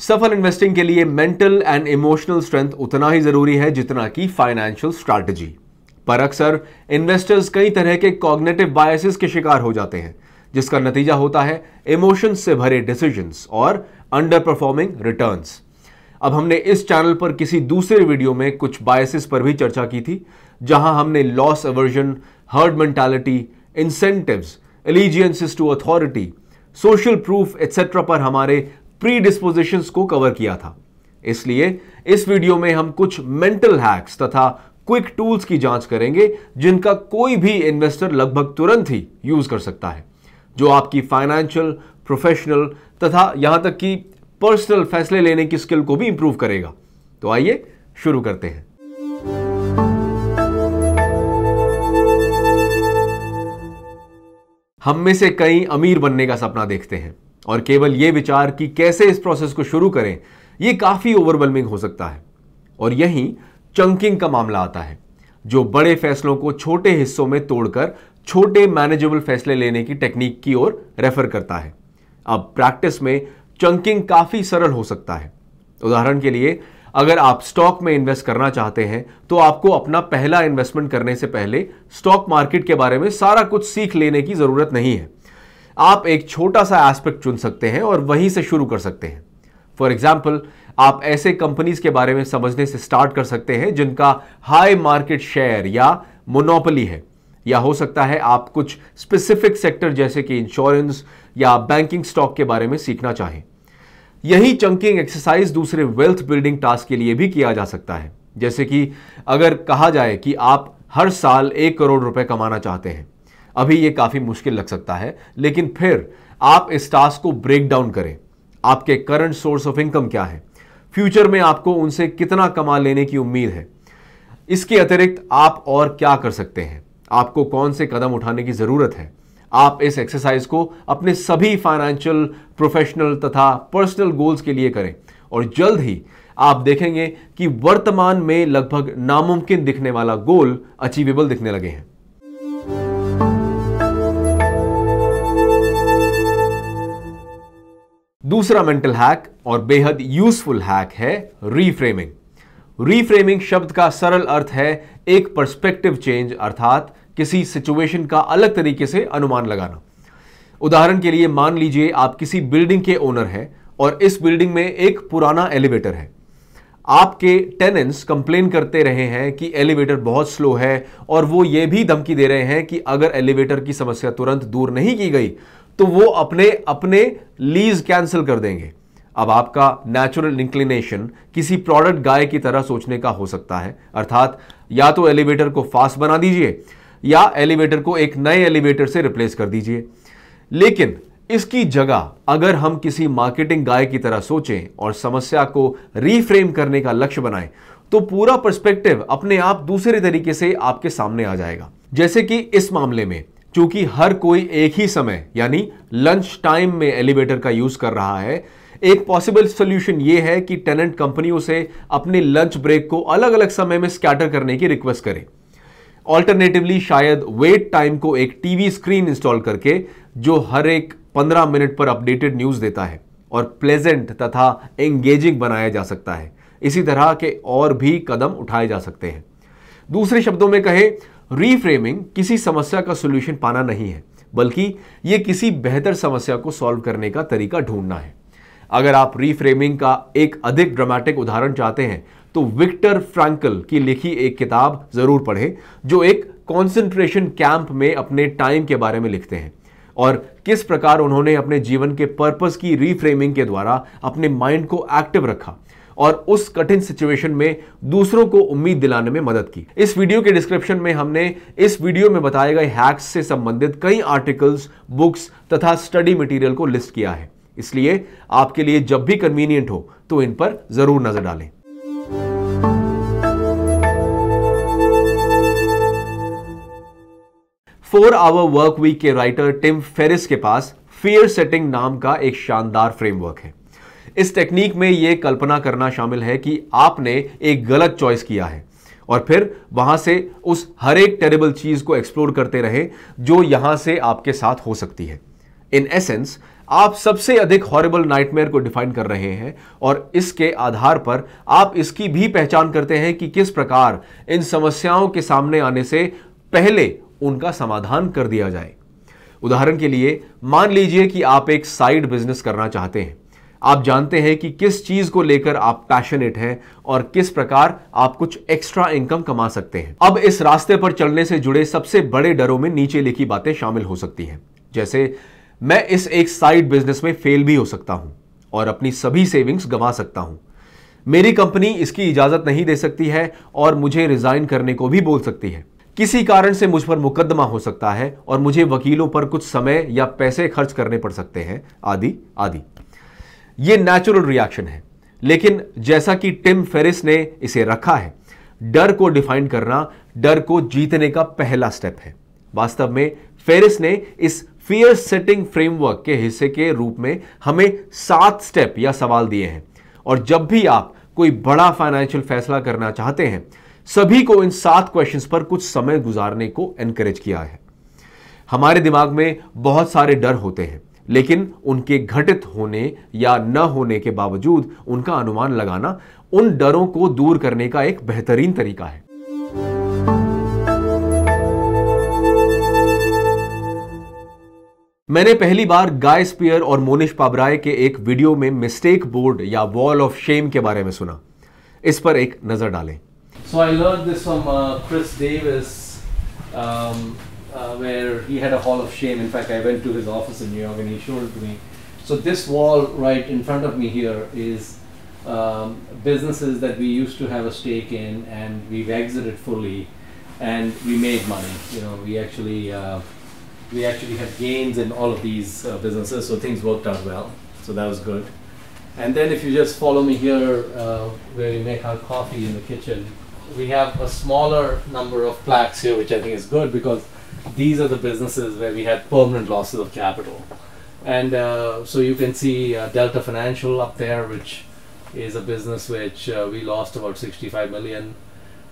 सफल इन्वेस्टिंग के लिए मेंटल एंड इमोशनल स्ट्रेंथ उतना ही जरूरी है जितना कि फाइनेंशियल स्ट्रैटेजी पर अक्सर इन्वेस्टर्स कई तरह के कॉग्नेटिव बायसेस के शिकार हो जाते हैं जिसका नतीजा होता है इमोशंस से भरे डिसीजंस और अंडर परफॉर्मिंग रिटर्न्स अब हमने इस चैनल पर किसी दूसरे वीडियो में कुछ बायसेस पर भी चर्चा की थी जहां हमने loss aversion herd mentality, incentives, allegiances to authority, social proof etc. पर हमारे प्री डिस्पोजिशंस को कवर किया था इसलिए इस वीडियो में हम कुछ मेंटल हैक्स तथा क्विक टूल्स की जांच करेंगे जिनका कोई भी इन्वेस्टर लगभग तुरंत ही यूज कर सकता है जो आपकी फाइनेंशियल प्रोफेशनल तथा यहां तक कि पर्सनल फैसले लेने की स्किल को भी इंप्रूव करेगा तो आइए शुरू करते हैं हम में से कई अमीर बनने का सपना देखते हैं और केवल ये विचार कि कैसे इस प्रोसेस को शुरू करें ये काफ़ी ओवरवेलमिंग हो सकता है और यहीं चंकिंग का मामला आता है जो बड़े फैसलों को छोटे हिस्सों में तोड़कर छोटे मैनेजेबल फैसले लेने की टेक्निक की ओर रेफर करता है अब प्रैक्टिस में चंकिंग काफ़ी सरल हो सकता है उदाहरण के लिए अगर आप स्टॉक में इन्वेस्ट करना चाहते हैं तो आपको अपना पहला इन्वेस्टमेंट करने से पहले स्टॉक मार्केट के बारे में सारा कुछ सीख लेने की ज़रूरत नहीं है आप एक छोटा सा एस्पेक्ट चुन सकते हैं और वहीं से शुरू कर सकते हैं फॉर एग्जाम्पल आप ऐसे कंपनीज के बारे में समझने से स्टार्ट कर सकते हैं जिनका हाई मार्केट शेयर या मोनोपली है या हो सकता है आप कुछ स्पेसिफिक सेक्टर जैसे कि इंश्योरेंस या बैंकिंग स्टॉक के बारे में सीखना चाहें यही चंकिंग एक्सरसाइज दूसरे वेल्थ बिल्डिंग टास्क के लिए भी किया जा सकता है जैसे कि अगर कहा जाए कि आप हर साल एक करोड़ रुपए कमाना चाहते हैं अभी ये काफ़ी मुश्किल लग सकता है लेकिन फिर आप इस टास्क को ब्रेक डाउन करें आपके करंट सोर्स ऑफ इनकम क्या है फ्यूचर में आपको उनसे कितना कमा लेने की उम्मीद है इसके अतिरिक्त आप और क्या कर सकते हैं आपको कौन से कदम उठाने की ज़रूरत है आप इस एक्सरसाइज को अपने सभी फाइनेंशियल प्रोफेशनल तथा पर्सनल गोल्स के लिए करें और जल्द ही आप देखेंगे कि वर्तमान में लगभग नामुमकिन दिखने वाला गोल अचीवेबल दिखने लगे हैं दूसरा मेंटल हैक और बेहद यूजफुल हैक है रीफ्रेमिंग रीफ्रेमिंग शब्द का सरल अर्थ है एक पर्सपेक्टिव चेंज अर्थात किसी सिचुएशन का अलग तरीके से अनुमान लगाना उदाहरण के लिए मान लीजिए आप किसी बिल्डिंग के ओनर हैं और इस बिल्डिंग में एक पुराना एलिवेटर है आपके टेनेंट्स कंप्लेन करते रहे हैं कि एलिवेटर बहुत स्लो है और वो ये भी धमकी दे रहे हैं कि अगर एलिवेटर की समस्या तुरंत दूर नहीं की गई तो वो अपने अपने लीज कैंसिल कर देंगे अब आपका नेचुरल इंक्लिनेशन किसी प्रोडक्ट गाय की तरह सोचने का हो सकता है अर्थात या तो एलिवेटर को फास्ट बना दीजिए या एलिवेटर को एक नए एलिवेटर से रिप्लेस कर दीजिए लेकिन इसकी जगह अगर हम किसी मार्केटिंग गाय की तरह सोचें और समस्या को रीफ्रेम करने का लक्ष्य बनाएं तो पूरा पर्सपेक्टिव अपने आप दूसरे तरीके से आपके सामने आ जाएगा जैसे कि इस मामले में चूंकि हर कोई एक ही समय यानी लंच टाइम में एलिवेटर का यूज कर रहा है एक पॉसिबल सोल्यूशन ये है कि टेनेंट कंपनियों से अपने लंच ब्रेक को अलग अलग समय में स्कैटर करने की रिक्वेस्ट करें ऑल्टरनेटिवली शायद वेट टाइम को एक टीवी स्क्रीन इंस्टॉल करके जो हर एक पंद्रह मिनट पर अपडेटेड न्यूज़ देता है और प्लेजेंट तथा एंगेजिंग बनाया जा सकता है इसी तरह के और भी कदम उठाए जा सकते हैं दूसरे शब्दों में कहें रीफ्रेमिंग किसी समस्या का सोल्यूशन पाना नहीं है बल्कि ये किसी बेहतर समस्या को सॉल्व करने का तरीका ढूंढना है अगर आप रीफ्रेमिंग का एक अधिक ड्रामेटिक उदाहरण चाहते हैं तो विक्टर फ्रैंकल की लिखी एक किताब ज़रूर पढ़े जो एक कॉन्सेंट्रेशन कैंप में अपने टाइम के बारे में लिखते हैं और किस प्रकार उन्होंने अपने जीवन के पर्पस की रीफ्रेमिंग के द्वारा अपने माइंड को एक्टिव रखा और उस कठिन सिचुएशन में दूसरों को उम्मीद दिलाने में मदद की इस वीडियो के डिस्क्रिप्शन में हमने इस वीडियो में बताए गए हैक्स से संबंधित कई आर्टिकल्स बुक्स तथा स्टडी मटेरियल को लिस्ट किया है इसलिए आपके लिए जब भी कन्वीनियंट हो तो इन पर जरूर नजर डालें फोर आवर वर्क वीक के राइटर टिम फेरिस के पास फियर सेटिंग नाम का एक शानदार फ्रेमवर्क है इस टेक्निक में यह कल्पना करना शामिल है कि आपने एक गलत चॉइस किया है और फिर वहां से उस हर एक टेरेबल चीज को एक्सप्लोर करते रहे जो यहां से आपके साथ हो सकती है इन एसेंस आप सबसे अधिक हॉरेबल नाइटमेयर को डिफाइन कर रहे हैं और इसके आधार पर आप इसकी भी पहचान करते हैं कि किस प्रकार इन समस्याओं के सामने आने से पहले उनका समाधान कर दिया जाए उदाहरण के लिए मान लीजिए कि आप एक साइड बिजनेस करना चाहते हैं आप जानते हैं कि किस चीज़ को लेकर आप पैशनेट हैं और किस प्रकार आप कुछ एक्स्ट्रा इनकम कमा सकते हैं अब इस रास्ते पर चलने से जुड़े सबसे बड़े डरों में नीचे लिखी बातें शामिल हो सकती हैं जैसे मैं इस एक साइड बिजनेस में फेल भी हो सकता हूं और अपनी सभी सेविंग्स गंवा सकता हूं मेरी कंपनी इसकी इजाज़त नहीं दे सकती है और मुझे रिज़ाइन करने को भी बोल सकती है किसी कारण से मुझ पर मुकदमा हो सकता है और मुझे वकीलों पर कुछ समय या पैसे खर्च करने पड़ सकते हैं आदि आदि ये नेचुरल रिएक्शन है लेकिन जैसा कि टिम फेरिस ने इसे रखा है डर को डिफाइन करना डर को जीतने का पहला स्टेप है वास्तव में फेरिस ने इस फियर सेटिंग फ्रेमवर्क के हिस्से के रूप में हमें सात स्टेप या सवाल दिए हैं और जब भी आप कोई बड़ा फाइनेंशियल फैसला करना चाहते हैं सभी को इन सात क्वेश्चंस पर कुछ समय गुजारने को एनकरेज किया है हमारे दिमाग में बहुत सारे डर होते हैं लेकिन उनके घटित होने या न होने के बावजूद उनका अनुमान लगाना उन डरों को दूर करने का एक बेहतरीन तरीका है मैंने पहली बार गाय स्पियर और मोनिश पाबराय के एक वीडियो में मिस्टेक बोर्ड या वॉल ऑफ शेम के बारे में सुना इस पर एक नजर डालें So I learned this from uh, Chris Davis, um, uh, where he had a hall of shame. In fact, I went to his office in New York and he showed it to me. So this wall right in front of me here is um, businesses that we used to have a stake in, and we've exited fully, and we made money. You know, we actually uh, we actually had gains in all of these uh, businesses, so things worked out well. So that was good. And then if you just follow me here, uh, where we make our coffee in the kitchen we have a smaller number of plaques here, which I think is good because these are the businesses where we had permanent losses of capital. And uh, so you can see uh, Delta Financial up there, which is a business which uh, we lost about 65 million.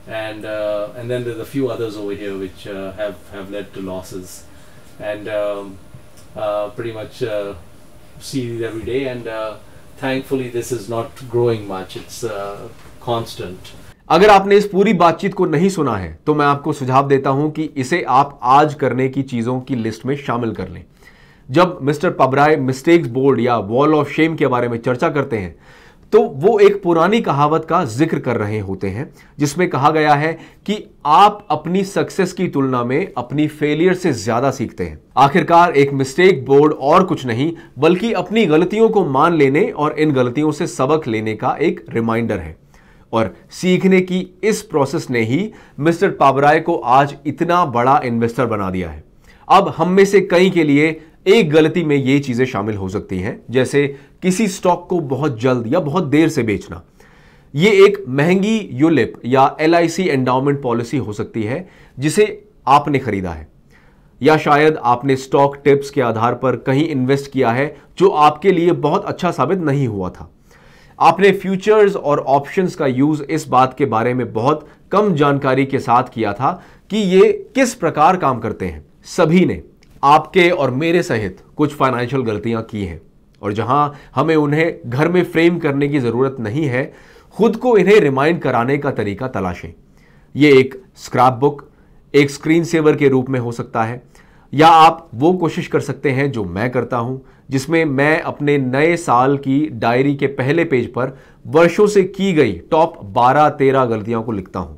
And, uh, and then there's a few others over here which uh, have, have led to losses. And um, uh, pretty much see it every day. And thankfully, this is not growing much, it's constant. अगर आपने इस पूरी बातचीत को नहीं सुना है तो मैं आपको सुझाव देता हूं कि इसे आप आज करने की चीज़ों की लिस्ट में शामिल कर लें जब मिस्टर पबराय मिस्टेक्स बोर्ड या वॉल ऑफ शेम के बारे में चर्चा करते हैं तो वो एक पुरानी कहावत का जिक्र कर रहे होते हैं जिसमें कहा गया है कि आप अपनी सक्सेस की तुलना में अपनी फेलियर से ज्यादा सीखते हैं आखिरकार एक मिस्टेक बोर्ड और कुछ नहीं बल्कि अपनी गलतियों को मान लेने और इन गलतियों से सबक लेने का एक रिमाइंडर है और सीखने की इस प्रोसेस ने ही मिस्टर पाबराय को आज इतना बड़ा इन्वेस्टर बना दिया है अब हम में से कई के लिए एक गलती में ये चीज़ें शामिल हो सकती हैं जैसे किसी स्टॉक को बहुत जल्द या बहुत देर से बेचना ये एक महंगी यूलिप या एल एंडाउमेंट पॉलिसी हो सकती है जिसे आपने खरीदा है या शायद आपने स्टॉक टिप्स के आधार पर कहीं इन्वेस्ट किया है जो आपके लिए बहुत अच्छा साबित नहीं हुआ था आपने फ्यूचर्स और ऑप्शंस का यूज इस बात के बारे में बहुत कम जानकारी के साथ किया था कि ये किस प्रकार काम करते हैं सभी ने आपके और मेरे सहित कुछ फाइनेंशियल गलतियां की हैं और जहां हमें उन्हें घर में फ्रेम करने की ज़रूरत नहीं है खुद को इन्हें रिमाइंड कराने का तरीका तलाशें ये एक स्क्रैप बुक एक स्क्रीन सेवर के रूप में हो सकता है या आप वो कोशिश कर सकते हैं जो मैं करता हूं जिसमें मैं अपने नए साल की डायरी के पहले पेज पर वर्षों से की गई टॉप 12-13 गलतियों को लिखता हूं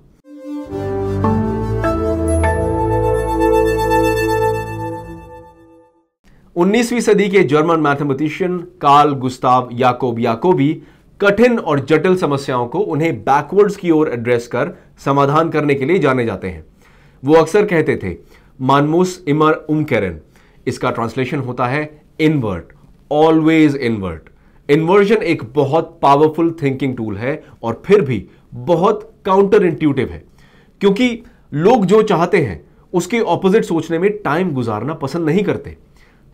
उन्नीसवीं सदी के German mathematician Carl Gustav Jacob Jacobi कठिन और जटिल समस्याओं को उन्हें बैकवर्ड्स की ओर एड्रेस कर समाधान करने के लिए जाने जाते हैं वो अक्सर कहते थे मानमूस इमर उमकेरन इसका ट्रांसलेशन होता है इनवर्ट ऑलवेज इनवर्ट इन्वर्जन एक बहुत पावरफुल थिंकिंग टूल है और फिर भी बहुत काउंटर इंट्यूटिव है क्योंकि लोग जो चाहते हैं उसके ऑपोजिट सोचने में टाइम गुजारना पसंद नहीं करते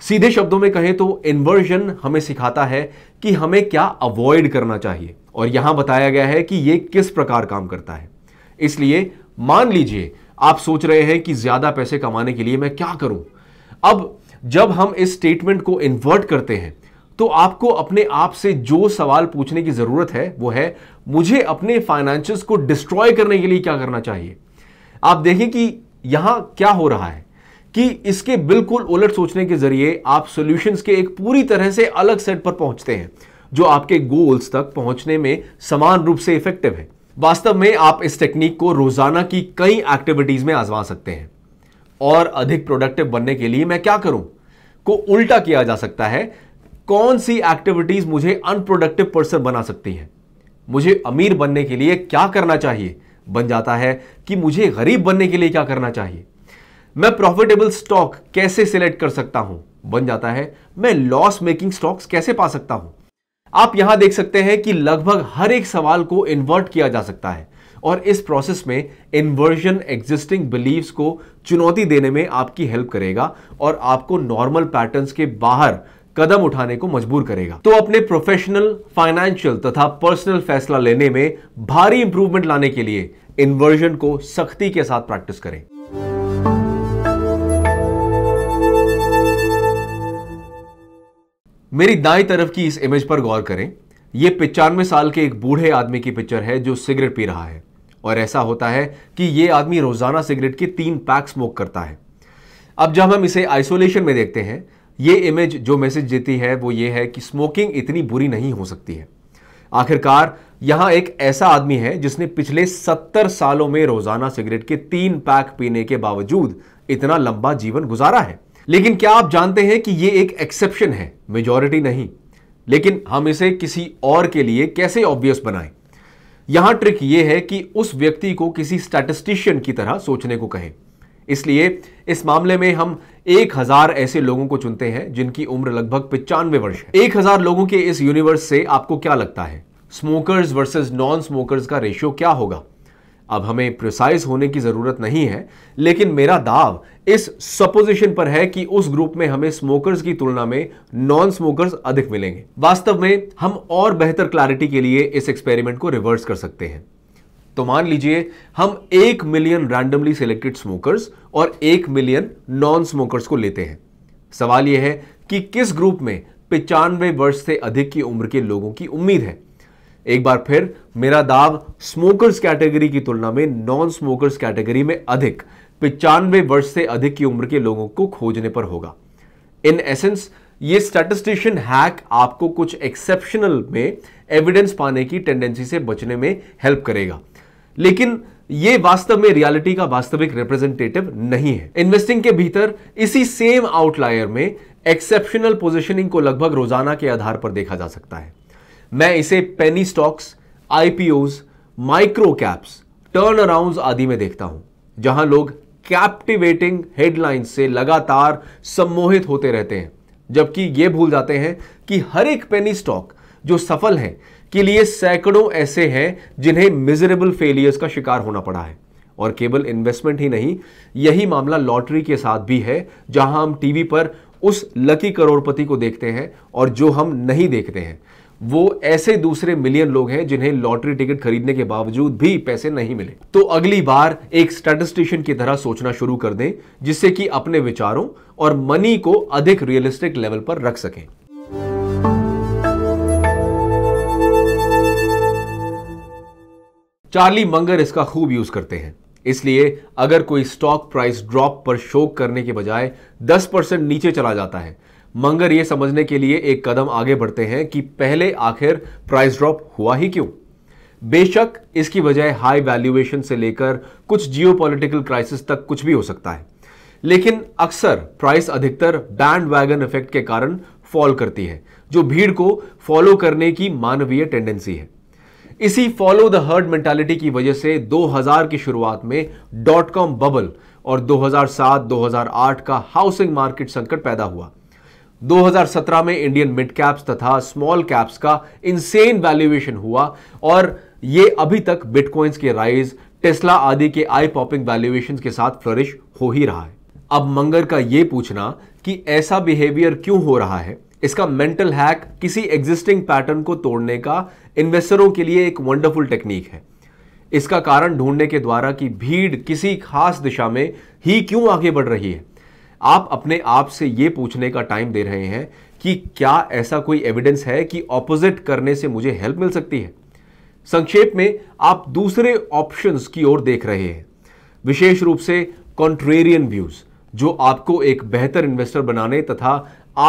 सीधे शब्दों में कहें तो इन्वर्जन हमें सिखाता है कि हमें क्या अवॉइड करना चाहिए और यहां बताया गया है कि यह किस प्रकार काम करता है इसलिए मान लीजिए आप सोच रहे हैं कि ज्यादा पैसे कमाने के लिए मैं क्या करूं अब जब हम इस स्टेटमेंट को इन्वर्ट करते हैं तो आपको अपने आप से जो सवाल पूछने की जरूरत है वो है मुझे अपने फाइनेंशियस को डिस्ट्रॉय करने के लिए क्या करना चाहिए आप देखें कि यहां क्या हो रहा है कि इसके बिल्कुल उलट सोचने के जरिए आप सॉल्यूशंस के एक पूरी तरह से अलग सेट पर पहुंचते हैं जो आपके गोल्स तक पहुंचने में समान रूप से इफेक्टिव है वास्तव में आप इस टेक्निक को रोजाना की कई एक्टिविटीज में आजमा सकते हैं और अधिक प्रोडक्टिव बनने के लिए मैं क्या करूं को उल्टा किया जा सकता है कौन सी एक्टिविटीज मुझे अनप्रोडक्टिव पर्सन बना सकती है मुझे अमीर बनने के लिए क्या करना चाहिए बन जाता है कि मुझे गरीब बनने के लिए क्या करना चाहिए मैं प्रॉफिटेबल स्टॉक कैसे सिलेक्ट कर सकता हूं बन जाता है मैं लॉस मेकिंग स्टॉक्स कैसे पा सकता हूं आप यहां देख सकते हैं कि लगभग हर एक सवाल को इन्वर्ट किया जा सकता है और इस प्रोसेस में इन्वर्जन एग्जिस्टिंग बिलीव्स को चुनौती देने में आपकी हेल्प करेगा और आपको नॉर्मल पैटर्न्स के बाहर कदम उठाने को मजबूर करेगा तो अपने प्रोफेशनल फाइनेंशियल तथा पर्सनल फैसला लेने में भारी इंप्रूवमेंट लाने के लिए इन्वर्जन को सख्ती के साथ प्रैक्टिस करें मेरी दाई तरफ की इस इमेज पर गौर करें ये पिचानवे साल के एक बूढ़े आदमी की पिक्चर है जो सिगरेट पी रहा है और ऐसा होता है कि ये आदमी रोजाना सिगरेट के तीन पैक स्मोक करता है अब जब हम इसे आइसोलेशन में देखते हैं ये इमेज जो मैसेज देती है वो ये है कि स्मोकिंग इतनी बुरी नहीं हो सकती है आखिरकार यहाँ एक ऐसा आदमी है जिसने पिछले सत्तर सालों में रोजाना सिगरेट के तीन पैक पीने के बावजूद इतना लंबा जीवन गुजारा है लेकिन क्या आप जानते हैं कि ये एक एक्सेप्शन है मेजॉरिटी नहीं लेकिन हम इसे किसी और के लिए कैसे ऑब्वियस बनाएं यहां ट्रिक यह है कि उस व्यक्ति को किसी स्टैटिस्टिशियन की तरह सोचने को कहें इसलिए इस मामले में हम एक हजार ऐसे लोगों को चुनते हैं जिनकी उम्र लगभग पिचानवे वर्ष है हजार लोगों के इस यूनिवर्स से आपको क्या लगता है स्मोकर्स वर्सेस नॉन स्मोकर्स का रेशियो क्या होगा अब हमें प्रिसाइज होने की ज़रूरत नहीं है लेकिन मेरा दाव इस सपोजिशन पर है कि उस ग्रुप में हमें स्मोकर्स की तुलना में नॉन स्मोकर्स अधिक मिलेंगे वास्तव में हम और बेहतर क्लैरिटी के लिए इस एक्सपेरिमेंट को रिवर्स कर सकते हैं तो मान लीजिए हम एक मिलियन रैंडमली सिलेक्टेड स्मोकर्स और एक मिलियन नॉन स्मोकर्स को लेते हैं सवाल यह है कि किस ग्रुप में पिचानवे वर्ष से अधिक की उम्र के लोगों की उम्मीद है एक बार फिर मेरा दाव स्मोकर्स कैटेगरी की तुलना में नॉन स्मोकर्स कैटेगरी में अधिक पिचानवे वर्ष से अधिक की उम्र के लोगों को खोजने पर होगा इन एसेंस ये स्टैटिस्टिशियन हैक आपको कुछ एक्सेप्शनल में एविडेंस पाने की टेंडेंसी से बचने में हेल्प करेगा लेकिन ये वास्तव में रियलिटी का वास्तविक रिप्रेजेंटेटिव नहीं है इन्वेस्टिंग के भीतर इसी सेम आउटलायर में एक्सेप्शनल पोजिशनिंग को लगभग रोजाना के आधार पर देखा जा सकता है मैं इसे penny stocks IPOs micro caps turn around आदि में देखता हूं जहां लोग कैप्टिवेटिंग हेडलाइंस से लगातार सम्मोहित होते रहते हैं जबकि ये भूल जाते हैं कि हर एक पेनी स्टॉक जो सफल है के लिए सैकड़ों ऐसे हैं जिन्हें मिजरेबल फेलियर्स का शिकार होना पड़ा है और केवल इन्वेस्टमेंट ही नहीं यही मामला लॉटरी के साथ भी है जहां हम टीवी पर उस लकी करोड़पति को देखते हैं और जो हम नहीं देखते हैं वो ऐसे दूसरे मिलियन लोग हैं जिन्हें लॉटरी टिकट खरीदने के बावजूद भी पैसे नहीं मिले तो अगली बार एक स्टैटिस्टिशियन की तरह सोचना शुरू कर दें जिससे कि अपने विचारों और मनी को अधिक रियलिस्टिक लेवल पर रख सकें चार्ली मंगर इसका खूब यूज करते हैं इसलिए अगर कोई स्टॉक प्राइस ड्रॉप पर शोक करने के बजाय 10 परसेंट नीचे चला जाता है मंगर ये समझने के लिए एक कदम आगे बढ़ते हैं कि पहले आखिर प्राइस ड्रॉप हुआ ही क्यों बेशक इसकी वजह हाई वैल्यूएशन से लेकर कुछ जियो क्राइसिस तक कुछ भी हो सकता है लेकिन अक्सर प्राइस अधिकतर बैंड वैगन इफेक्ट के कारण फॉल करती है जो भीड़ को फॉलो करने की मानवीय टेंडेंसी है इसी फॉलो द हर्ड मेंटालिटी की वजह से 2000 की शुरुआत में डॉट कॉम बबल और 2007-2008 का हाउसिंग मार्केट संकट पैदा हुआ 2017 में इंडियन मिड कैप्स तथा स्मॉल कैप्स का इंसेन वैल्यूएशन हुआ और ये अभी तक बिटकॉइंस के राइज टेस्ला आदि के आई पॉपिंग वैल्यूएशन के साथ फ्लरिश हो ही रहा है अब मंगर का ये पूछना कि ऐसा बिहेवियर क्यों हो रहा है इसका मेंटल हैक किसी एग्जिस्टिंग पैटर्न को तोड़ने का इन्वेस्टरों के लिए एक वंडरफुल टेक्निक है इसका कारण ढूंढने के द्वारा कि भीड़ किसी खास दिशा में ही क्यों आगे बढ़ रही है आप अपने आप से ये पूछने का टाइम दे रहे हैं कि क्या ऐसा कोई एविडेंस है कि ऑपोजिट करने से मुझे हेल्प मिल सकती है संक्षेप में आप दूसरे ऑप्शंस की ओर देख रहे हैं विशेष रूप से कॉन्ट्रेरियन व्यूज जो आपको एक बेहतर इन्वेस्टर बनाने तथा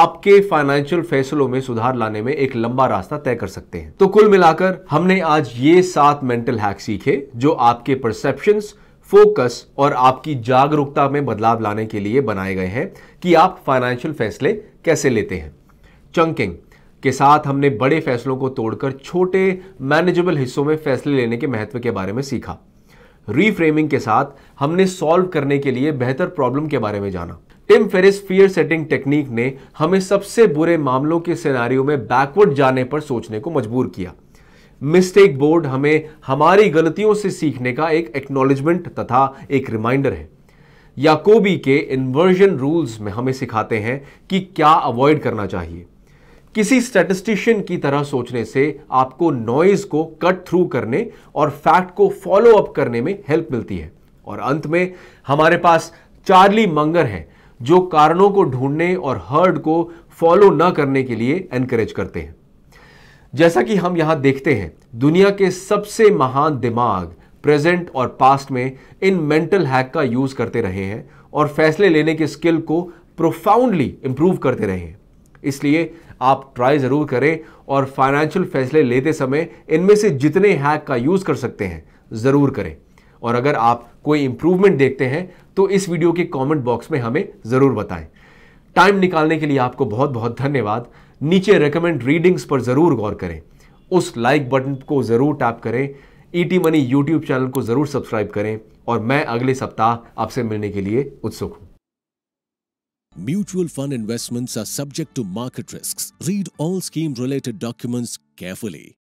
आपके फाइनेंशियल फैसलों में सुधार लाने में एक लंबा रास्ता तय कर सकते हैं तो कुल मिलाकर हमने आज ये सात मेंटल हैक सीखे जो आपके परसेप्शंस फोकस और आपकी जागरूकता में बदलाव लाने के लिए बनाए गए हैं कि आप फाइनेंशियल फैसले कैसे लेते हैं चंकिंग के साथ हमने बड़े फैसलों को तोड़कर छोटे मैनेजेबल हिस्सों में फैसले लेने के महत्व के बारे में सीखा रीफ्रेमिंग के साथ हमने सॉल्व करने के लिए बेहतर प्रॉब्लम के बारे में जाना Tim Ferriss fear setting technique ने हमें सबसे बुरे मामलों के सिनारियों में बैकवर्ड जाने पर सोचने को मजबूर किया मिस्टेक बोर्ड हमें हमारी गलतियों से सीखने का एक एक्नॉलेजमेंट तथा एक रिमाइंडर है याकोबी के इन्वर्जन रूल्स में हमें सिखाते हैं कि क्या अवॉइड करना चाहिए किसी स्टेटिस्टिशियन की तरह सोचने से आपको नॉइज को कट थ्रू करने और फैक्ट को फॉलो अप करने में हेल्प मिलती है और अंत में हमारे पास चार्ली मंगर हैं जो कारणों को ढूंढने और हर्ड को फॉलो न करने के लिए एनकरेज करते हैं जैसा कि हम यहां देखते हैं दुनिया के सबसे महान दिमाग प्रेजेंट और पास्ट में इन मेंटल हैक का यूज करते रहे हैं और फैसले लेने की स्किल को प्रोफाउंडली इंप्रूव करते रहे हैं इसलिए आप ट्राई जरूर करें और फाइनेंशियल फैसले लेते समय इनमें से जितने हैक का यूज कर सकते हैं जरूर करें और अगर आप कोई इंप्रूवमेंट देखते हैं तो इस वीडियो के कमेंट बॉक्स में हमें जरूर बताएं टाइम निकालने के लिए आपको बहुत बहुत धन्यवाद नीचे रिकमेंड रीडिंग्स पर ज़रूर गौर करें उस लाइक बटन को ज़रूर टैप करें ईटी मनी यूट्यूब चैनल को ज़रूर सब्सक्राइब करें और मैं अगले सप्ताह आपसे मिलने के लिए उत्सुक हूं mutual fund investments are subject to market risk read all scheme related documents carefully